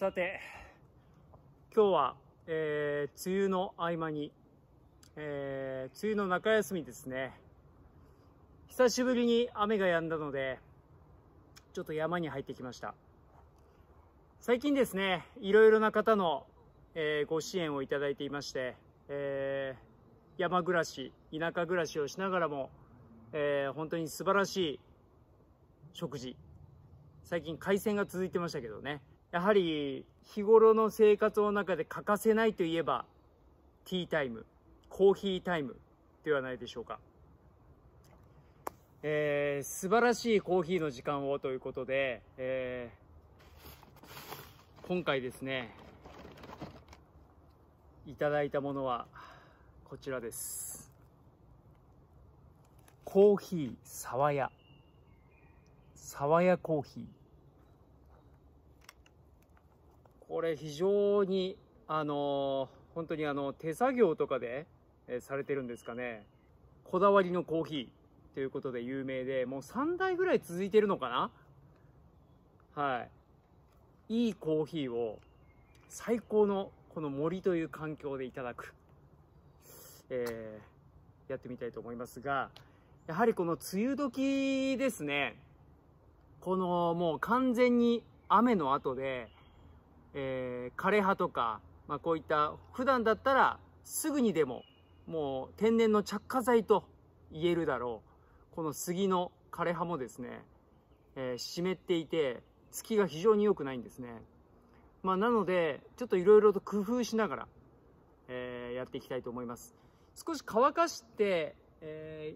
さて、今日は、えー、梅雨の合間に、えー、梅雨の中休みですね。久しぶりに雨が止んだので、ちょっと山に入ってきました。最近ですね、いろいろな方の、えー、ご支援をいただいていまして、えー、山暮らし、田舎暮らしをしながらも、えー、本当に素晴らしい食事。最近海鮮が続いてましたけどね。やはり日頃の生活の中で欠かせないといえば、ティータイム、コーヒータイムではないでしょうか。えー、素晴らしいコーヒーの時間をということで、えー、今回ですね、いただいたものはこちらです。コーヒー、さわや。さわやコーヒー。これ非常に、あのー、本当にあの、手作業とかで、えー、されてるんですかね。こだわりのコーヒーということで有名で、もう3代ぐらい続いてるのかなはい。いいコーヒーを最高のこの森という環境でいただく。えー、やってみたいと思いますが、やはりこの梅雨時ですね。このもう完全に雨の後で、えー、枯葉とか、まあ、こういった普段だったらすぐにでももう天然の着火剤と言えるだろうこの杉の枯葉もですね、えー、湿っていて月が非常に良くないんですね、まあ、なのでちょっといろいろと工夫しながら、えー、やっていきたいと思います少し乾かして、え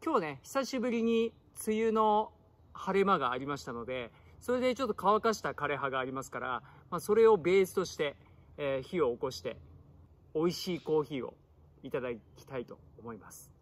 ー、今日ね久しぶりに梅雨の晴れ間がありましたのでそれでちょっと乾かした枯葉がありますからまあ、それをベースとして、えー、火を起こして美味しいコーヒーをいただきたいと思います。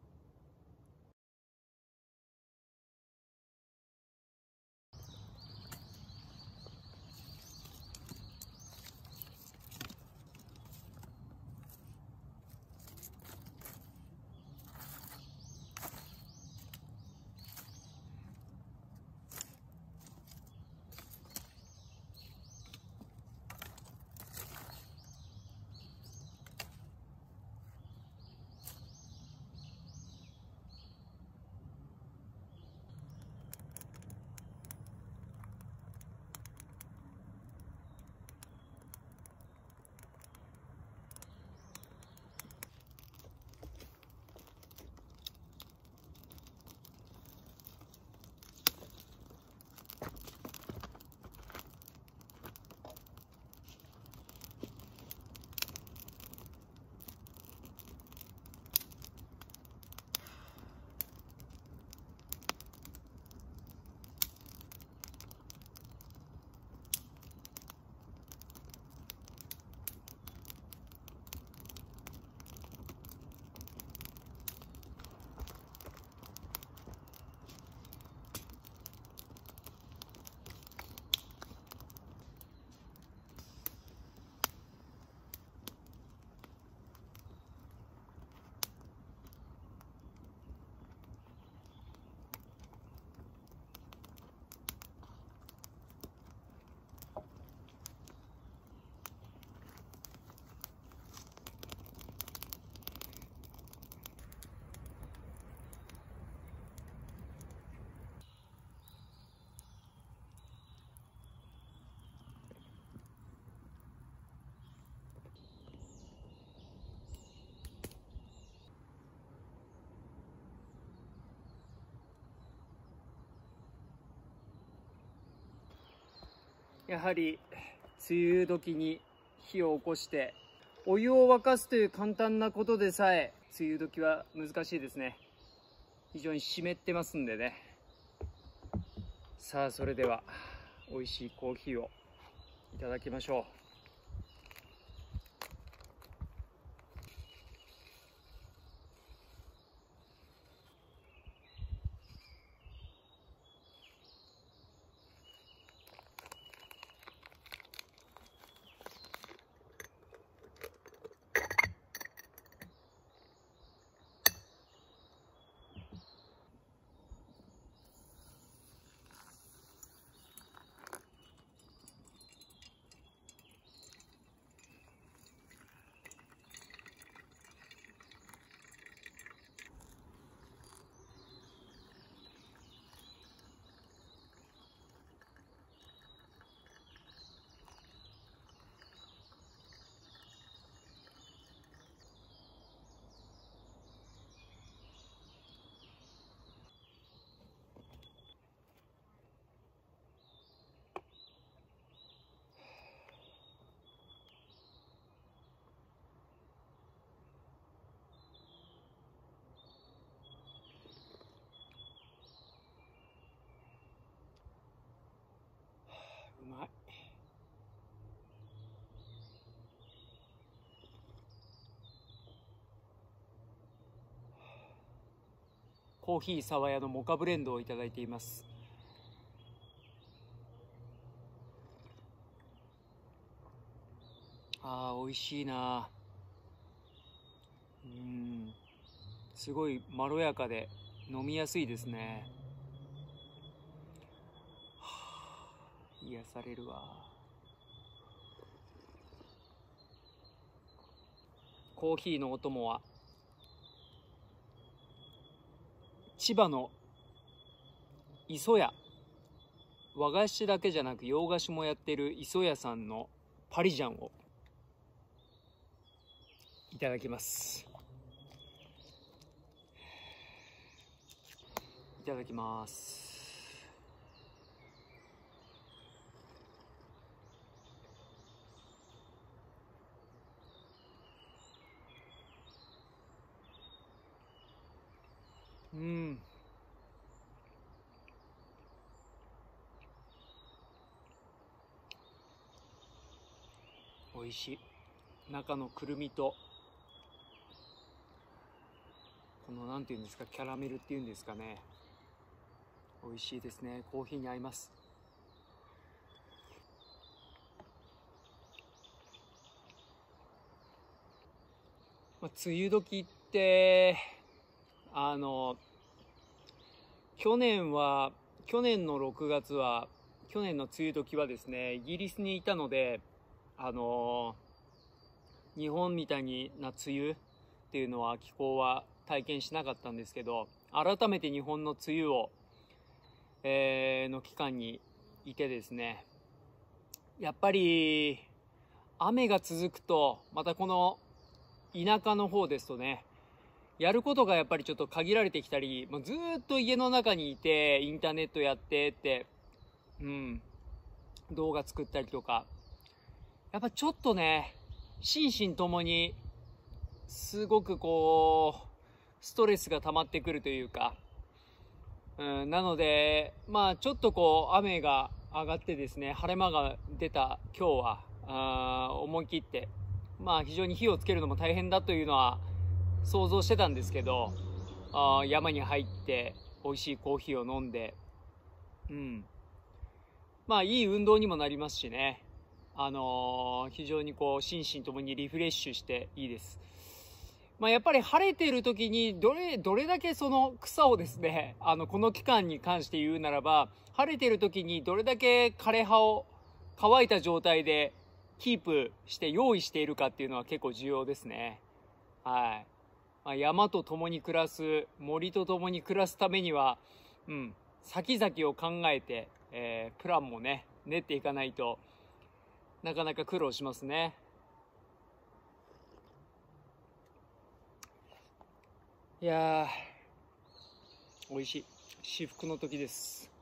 やはり梅雨時に火を起こしてお湯を沸かすという簡単なことでさえ梅雨時は難しいですね非常に湿ってますんでねさあそれでは美味しいコーヒーをいただきましょうコーヒーさわやのモカブレンドをいただいていますあー美味しいなうんすごいまろやかで飲みやすいですね、癒されるわコーヒーのお供は千葉の磯屋和菓子だけじゃなく洋菓子もやってる磯屋さんのパリジャンをいただきますいただきます美味しい中のくるみとこの何て言うんですかキャラメルっていうんですかね美味しいですねコーヒーに合いますまあ、梅雨時ってあの去年は去年の6月は去年の梅雨時はですねイギリスにいたのであのー、日本みたいな梅雨っていうのは気候は体験しなかったんですけど、改めて日本の梅雨を、えー、の期間にいてですね、やっぱり雨が続くと、またこの田舎の方ですとね、やることがやっぱりちょっと限られてきたり、もうずっと家の中にいて、インターネットやってって、うん、動画作ったりとか、やっぱちょっとね、心身ともに、すごくこう、ストレスが溜まってくるというか、うん、なので、まあちょっとこう、雨が上がってですね、晴れ間が出た今日は、あ思い切って、まあ非常に火をつけるのも大変だというのは想像してたんですけど、あ山に入って美味しいコーヒーを飲んで、うん。まあいい運動にもなりますしね。あのー、非常にこう、心身ともにリフレッシュしていいです。まあ、やっぱり晴れている時に、どれ、どれだけその草をですね、あの、この期間に関して言うならば、晴れている時にどれだけ枯れ葉を乾いた状態でキープして用意しているかっていうのは結構重要ですね。はい。まあ、山と共に暮らす、森と共に暮らすためには、うん、先々を考えて、えー、プランもね、練っていかないと、なかなか苦労しますね。いやー、美味しい。至福の時です。